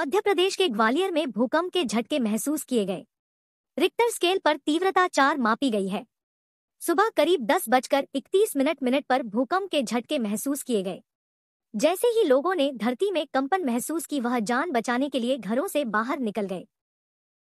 मध्य प्रदेश के ग्वालियर में भूकंप के झटके महसूस किए गए रिक्टर स्केल पर तीव्रता चार मापी गई है सुबह करीब दस बजकर इकतीस मिनट मिनट पर भूकंप के झटके महसूस किए गए जैसे ही लोगों ने धरती में कंपन महसूस की वह जान बचाने के लिए घरों से बाहर निकल गए